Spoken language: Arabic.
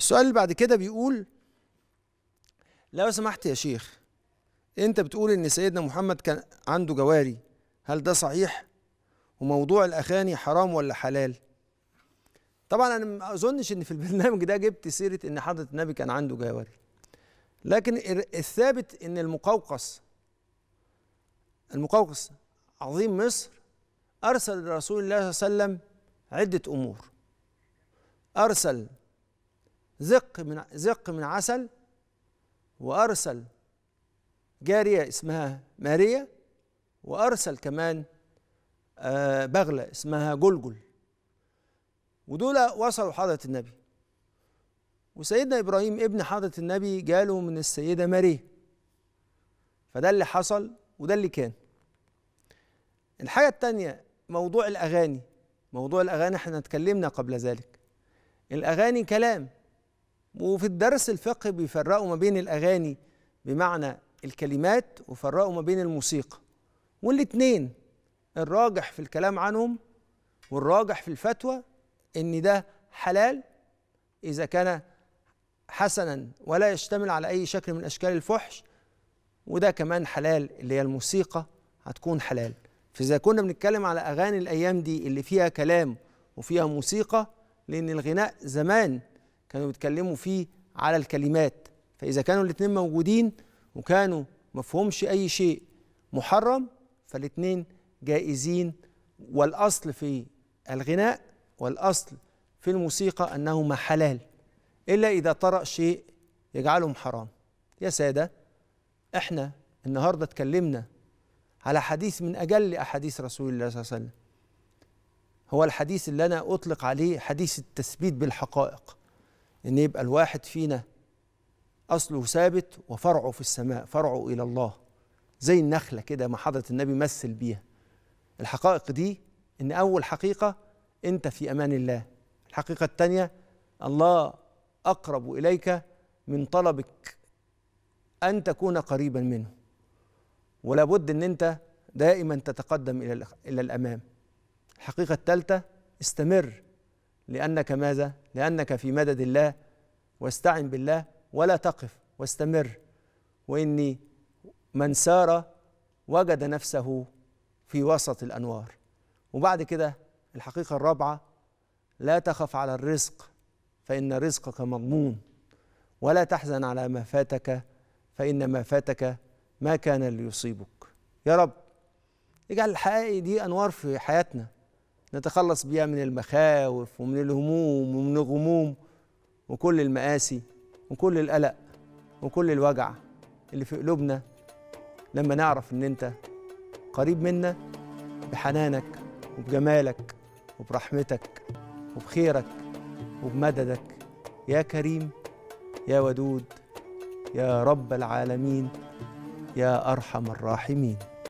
السؤال اللي بعد كده بيقول لو سمحت يا شيخ انت بتقول ان سيدنا محمد كان عنده جواري هل ده صحيح وموضوع الاخاني حرام ولا حلال طبعا انا ما اظنش ان في البرنامج ده جبت سيره ان حضره النبي كان عنده جواري لكن الثابت ان المقوقص المقوقص عظيم مصر ارسل لرسول الله صلى الله عليه وسلم عده امور ارسل زق من زق من عسل وارسل جاريه اسمها ماريا وارسل كمان آه، بغله اسمها جلجل ودول وصلوا حضره النبي وسيدنا ابراهيم ابن حضره النبي جاله من السيده ماريا فده اللي حصل وده اللي كان الحاجه الثانيه موضوع الاغاني موضوع الاغاني احنا اتكلمنا قبل ذلك الاغاني كلام وفي الدرس الفقهي بيفرقوا ما بين الأغاني بمعنى الكلمات وفرقوا ما بين الموسيقى والاثنين الراجح في الكلام عنهم والراجح في الفتوى ان ده حلال اذا كان حسنا ولا يشتمل على اي شكل من اشكال الفحش وده كمان حلال اللي هي الموسيقى هتكون حلال فاذا كنا بنتكلم على اغاني الايام دي اللي فيها كلام وفيها موسيقى لان الغناء زمان كانوا بيتكلموا فيه على الكلمات فإذا كانوا الاثنين موجودين وكانوا مفهومش أي شيء محرم فالاثنين جائزين والأصل في الغناء والأصل في الموسيقى أنهما حلال إلا إذا طرأ شيء يجعلهم حرام يا سادة إحنا النهاردة اتكلمنا على حديث من أجل أحاديث رسول الله صلى الله عليه وسلم هو الحديث اللي أنا أطلق عليه حديث التثبيت بالحقائق ان يبقى الواحد فينا اصله ثابت وفرعه في السماء فرعه الى الله زي النخله كده ما حضره النبي مثل بيها الحقائق دي ان اول حقيقه انت في امان الله الحقيقه الثانيه الله اقرب اليك من طلبك ان تكون قريبا منه ولا بد ان انت دائما تتقدم الى الى الامام الحقيقه الثالثه استمر لأنك ماذا؟ لأنك في مدد الله واستعن بالله ولا تقف واستمر وإني من سار وجد نفسه في وسط الأنوار وبعد كده الحقيقة الرابعة لا تخف على الرزق فإن رزقك مضمون ولا تحزن على ما فاتك فإن ما فاتك ما كان ليصيبك يا رب اجعل الحقائق دي أنوار في حياتنا نتخلص بيها من المخاوف ومن الهموم ومن الغموم وكل المآسي وكل القلق وكل الوجع اللي في قلوبنا لما نعرف ان انت قريب منا بحنانك وبجمالك وبرحمتك وبخيرك وبمددك يا كريم يا ودود يا رب العالمين يا ارحم الراحمين